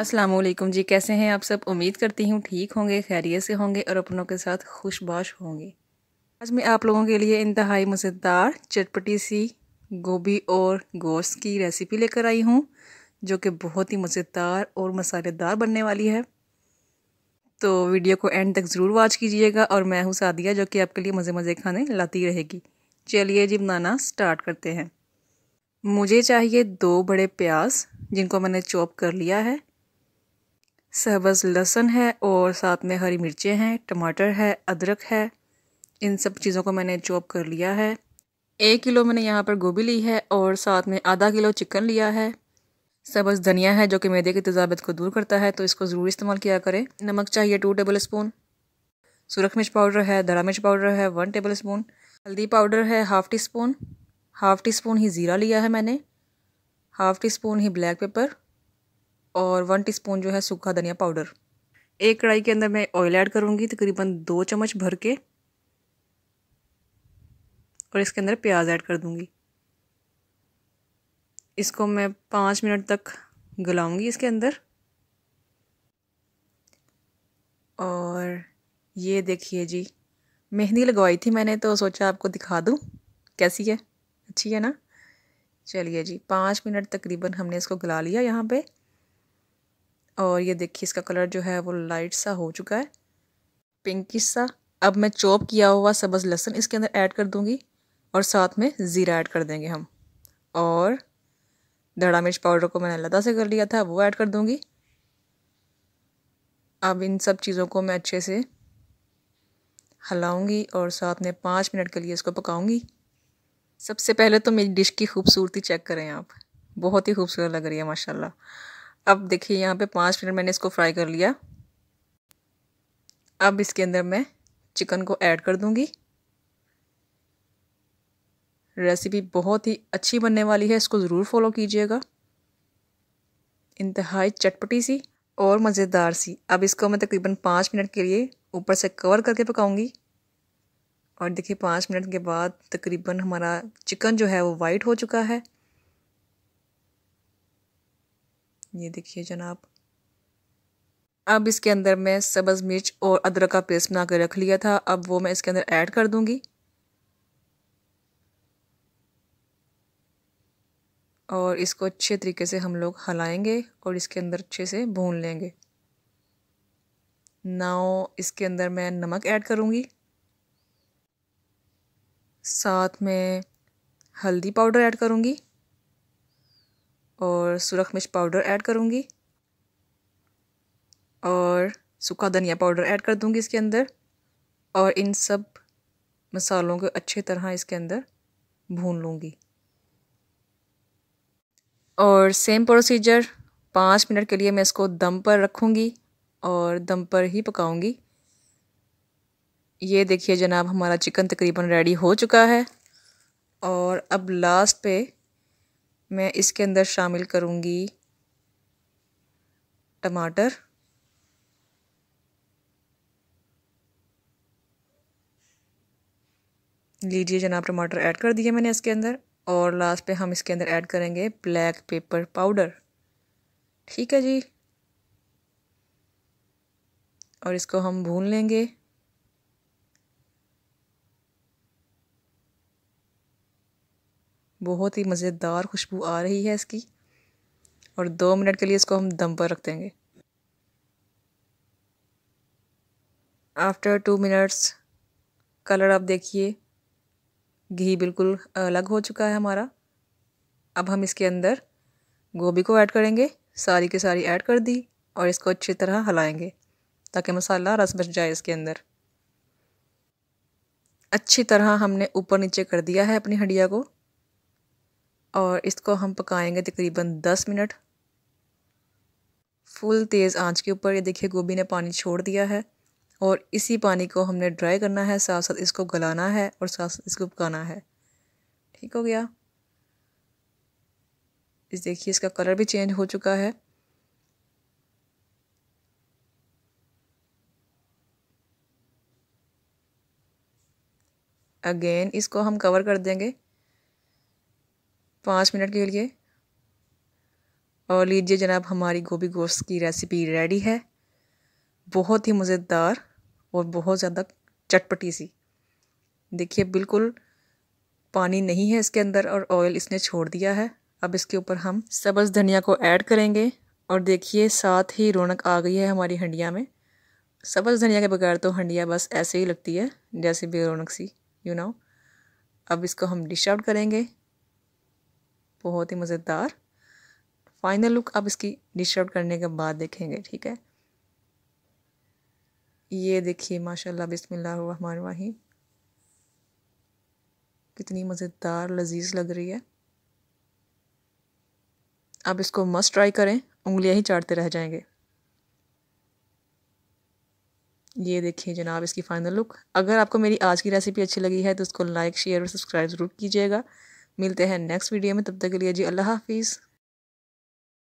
असलम जी कैसे हैं आप सब उम्मीद करती हूँ ठीक होंगे खैरियत से होंगे और अपनों के साथ खुशबाश होंगे आज मैं आप लोगों के लिए इंतहाई मज़ेदार चटपटी सी गोभी और गोश्त की रेसिपी लेकर आई हूँ जो कि बहुत ही मज़ेदार और मसालेदार बनने वाली है तो वीडियो को एंड तक ज़रूर वॉच कीजिएगा और मैं हूँ सादिया जो कि आपके लिए मज़े मज़े खाने लाती रहेगी चलिए जी बनाना स्टार्ट करते हैं मुझे चाहिए दो बड़े प्याज जिनको मैंने चॉप कर लिया है सहबज लहसन है और साथ में हरी मिर्चें हैं टमाटर है अदरक है इन सब चीज़ों को मैंने चॉप कर लिया है एक किलो मैंने यहाँ पर गोभी ली है और साथ में आधा किलो चिकन लिया है सबज धनिया है जो कि मैदे की तजावत को दूर करता है तो इसको ज़रूर इस्तेमाल किया करें नमक चाहिए टू टेबल स्पून सुरख मिर्च पाउडर है धरा मिर्च पाउडर है वन टेबल स्पून हल्दी पाउडर है half teaspoon half teaspoon ही ज़ीरा लिया है मैंने हाफ़ टी स्पून ही ब्लैक पेपर और वन टी जो है सूखा धनिया पाउडर एक कढ़ाई के अंदर मैं ऑयल ऐड करूँगी तकरीबन दो चम्मच भर के और इसके अंदर प्याज ऐड कर दूँगी इसको मैं पाँच मिनट तक गलाऊँगी इसके अंदर और ये देखिए जी मेहंदी लगवाई थी मैंने तो सोचा आपको दिखा दूँ कैसी है अच्छी है ना चलिए जी पाँच मिनट तकरीबन हमने इसको गला लिया यहाँ पे और ये देखिए इसका कलर जो है वो लाइट सा हो चुका है पिंकिश सा अब मैं चॉप किया हुआ सब्ज़ लहसुन इसके अंदर ऐड कर दूँगी और साथ में ज़ीरा ऐड कर देंगे हम और धड़ा मिर्च पाउडर को मैंने लदा से कर लिया था वो ऐड कर दूँगी अब इन सब चीज़ों को मैं अच्छे से हलाऊंगी और साथ में पाँच मिनट के लिए इसको पकाऊंगी सबसे पहले तो मेरी डिश की खूबसूरती चेक करें आप बहुत ही खूबसूरत लग रही है माशाल्लाह अब देखिए यहाँ पे पाँच मिनट मैंने इसको फ्राई कर लिया अब इसके अंदर मैं चिकन को ऐड कर दूँगी रेसिपी बहुत ही अच्छी बनने वाली है इसको ज़रूर फॉलो कीजिएगा इंतहाई चटपटी सी और मज़ेदार सी अब इसको मैं तकरीबन पाँच मिनट के लिए ऊपर से कवर करके पकाऊंगी और देखिए पाँच मिनट के बाद तकरीबन हमारा चिकन जो है वो वाइट हो चुका है ये देखिए जनाब अब इसके अंदर मैं सब्ज़ मिर्च और अदरक का पेस्ट बना कर रख लिया था अब वो मैं इसके अंदर ऐड कर दूँगी और इसको अच्छे तरीके से हम लोग हलाएंगे और इसके अंदर अच्छे से भून लेंगे नाव इसके अंदर मैं नमक ऐड करूँगी साथ में हल्दी पाउडर ऐड करूँगी और सुरख मिर्च पाउडर ऐड करूँगी और सूखा धनिया पाउडर ऐड कर दूँगी इसके अंदर और इन सब मसालों को अच्छे तरह इसके अंदर भून लूँगी और सेम प्रोसीजर पाँच मिनट के लिए मैं इसको दम पर रखूँगी और दम पर ही पकाऊँगी ये देखिए जनाब हमारा चिकन तकरीबन रेडी हो चुका है और अब लास्ट पे मैं इसके अंदर शामिल करूँगी टमाटर लीजिए जनाब टमाटर ऐड कर दिए मैंने इसके अंदर और लास्ट पे हम इसके अंदर ऐड करेंगे ब्लैक पेपर पाउडर ठीक है जी और इसको हम भून लेंगे बहुत ही मज़ेदार खुशबू आ रही है इसकी और दो मिनट के लिए इसको हम दम पर रख देंगे आफ्टर टू मिनट्स कलर आप देखिए घी बिल्कुल अलग हो चुका है हमारा अब हम इसके अंदर गोभी को ऐड करेंगे सारी की सारी ऐड कर दी और इसको अच्छी तरह हलाएंगे ताकि मसाला रस बच जाए इसके अंदर अच्छी तरह हमने ऊपर नीचे कर दिया है अपनी हंडिया को और इसको हम पकाएंगे तकरीबन दस मिनट फुल तेज़ आंच के ऊपर ये देखिए गोभी ने पानी छोड़ दिया है और इसी पानी को हमने ड्राई करना है साथ साथ इसको गलाना है और साथ साथ इसको पकाना है ठीक हो गया इस देखिए इसका कलर भी चेंज हो चुका है अगेन इसको हम कवर कर देंगे पाँच मिनट के लिए और लीजिए जनाब हमारी गोभी गोश्त की रेसिपी रेडी है बहुत ही मज़ेदार और बहुत ज़्यादा चटपटी सी देखिए बिल्कुल पानी नहीं है इसके अंदर और ऑयल इसने छोड़ दिया है अब इसके ऊपर हम सब्ज़ धनिया को ऐड करेंगे और देखिए साथ ही रौनक आ गई है हमारी हंडिया में सब्ज़ धनिया के बगैर तो हंडिया बस ऐसे ही लगती है जैसे बे रौनक सी यू you नो know? अब इसको हम डिश आउट करेंगे बहुत ही मज़ेदार फाइनल लुक आप इसकी डिश आउट करने के बाद देखेंगे ठीक है ये देखिए माशाल्लाह बिस्मिल्लाहिर्रहमानिर्रहीम कितनी मज़ेदार लजीज लग रही है आप इसको मस्ट ट्राई करें उंगलियां ही चाटते रह जाएंगे ये देखिए जनाब इसकी फ़ाइनल लुक अगर आपको मेरी आज की रेसिपी अच्छी लगी है तो उसको लाइक शेयर और सब्सक्राइब ज़रूर कीजिएगा मिलते हैं नेक्स्ट वीडियो में तब तक के लिए जी अल्लाह हाफिज़